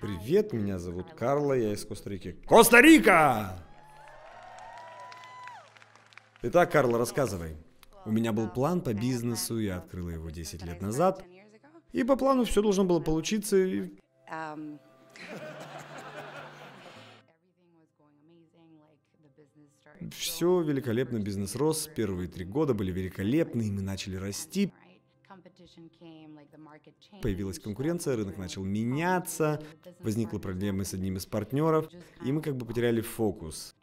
Привет, меня зовут Карла, я из Коста-Рики. Коста-Рика! Итак, Карла, рассказывай. У меня был план по бизнесу, я открыла его 10 лет назад. И по плану все должно было получиться. И... Все великолепно, бизнес рос, первые три года были великолепны, и мы начали расти. Появилась конкуренция, рынок начал меняться, возникла проблемы с одним из партнеров, и мы как бы потеряли фокус.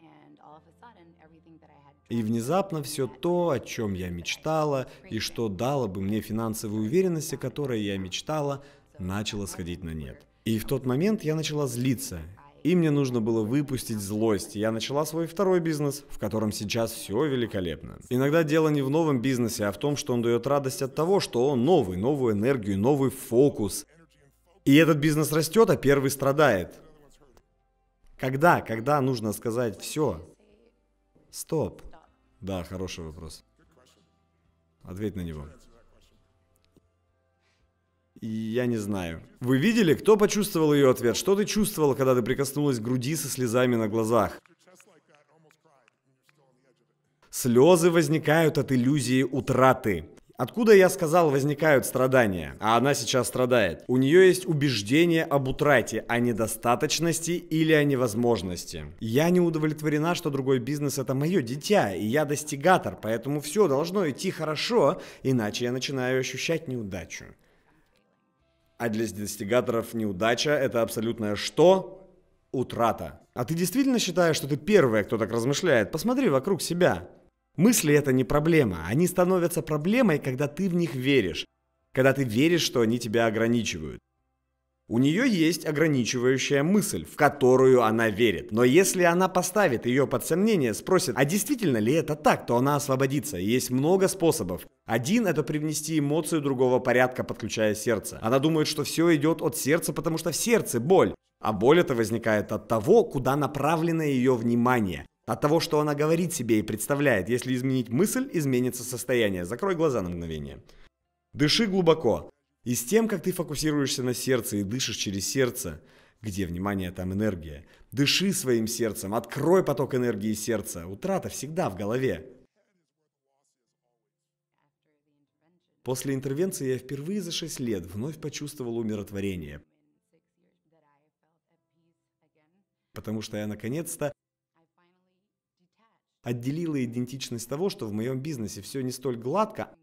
И внезапно все то, о чем я мечтала, и что дало бы мне финансовую уверенность, о которой я мечтала, начало сходить на нет. И в тот момент я начала злиться и мне нужно было выпустить злость. Я начала свой второй бизнес, в котором сейчас все великолепно. Иногда дело не в новом бизнесе, а в том, что он дает радость от того, что он новый, новую энергию, новый фокус. И этот бизнес растет, а первый страдает. Когда, когда нужно сказать все? Стоп. Да, хороший вопрос. Ответь на него я не знаю. Вы видели, кто почувствовал ее ответ? Что ты чувствовал, когда ты прикоснулась к груди со слезами на глазах? Слезы возникают от иллюзии утраты. Откуда я сказал, возникают страдания, а она сейчас страдает? У нее есть убеждение об утрате, о недостаточности или о невозможности. Я не удовлетворена, что другой бизнес это мое дитя, и я достигатор, поэтому все должно идти хорошо, иначе я начинаю ощущать неудачу. А для достигаторов неудача – это абсолютное что? Утрата. А ты действительно считаешь, что ты первая, кто так размышляет? Посмотри вокруг себя. Мысли – это не проблема. Они становятся проблемой, когда ты в них веришь. Когда ты веришь, что они тебя ограничивают. У нее есть ограничивающая мысль, в которую она верит. Но если она поставит ее под сомнение, спросит, а действительно ли это так, то она освободится. Есть много способов. Один — это привнести эмоцию другого порядка, подключая сердце. Она думает, что все идет от сердца, потому что в сердце боль. А боль это возникает от того, куда направлено ее внимание. От того, что она говорит себе и представляет. Если изменить мысль, изменится состояние. Закрой глаза на мгновение. Дыши глубоко. И с тем, как ты фокусируешься на сердце и дышишь через сердце, где внимание, там энергия. Дыши своим сердцем, открой поток энергии сердца. Утрата всегда в голове. После интервенции я впервые за шесть лет вновь почувствовал умиротворение. Потому что я наконец-то отделила идентичность того, что в моем бизнесе все не столь гладко,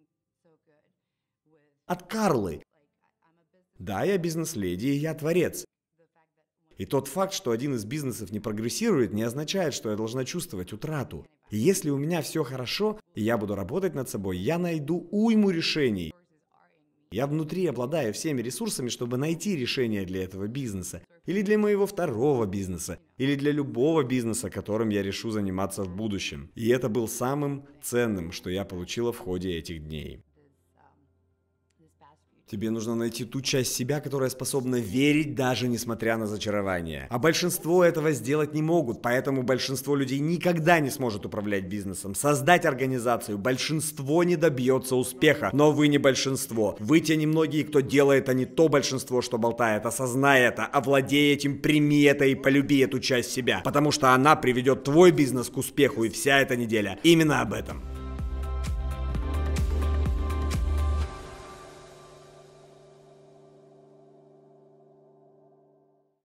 от Карлы. Да, я бизнес-леди, и я творец. И тот факт, что один из бизнесов не прогрессирует, не означает, что я должна чувствовать утрату. Если у меня все хорошо, я буду работать над собой, я найду уйму решений. Я внутри обладаю всеми ресурсами, чтобы найти решение для этого бизнеса, или для моего второго бизнеса, или для любого бизнеса, которым я решу заниматься в будущем. И это был самым ценным, что я получила в ходе этих дней. Тебе нужно найти ту часть себя, которая способна верить даже несмотря на зачарование. А большинство этого сделать не могут, поэтому большинство людей никогда не сможет управлять бизнесом. Создать организацию большинство не добьется успеха, но вы не большинство. Вы те немногие, кто делает, а не то большинство, что болтает. Осознай это, овладей этим, прими это и полюби эту часть себя, потому что она приведет твой бизнес к успеху и вся эта неделя именно об этом.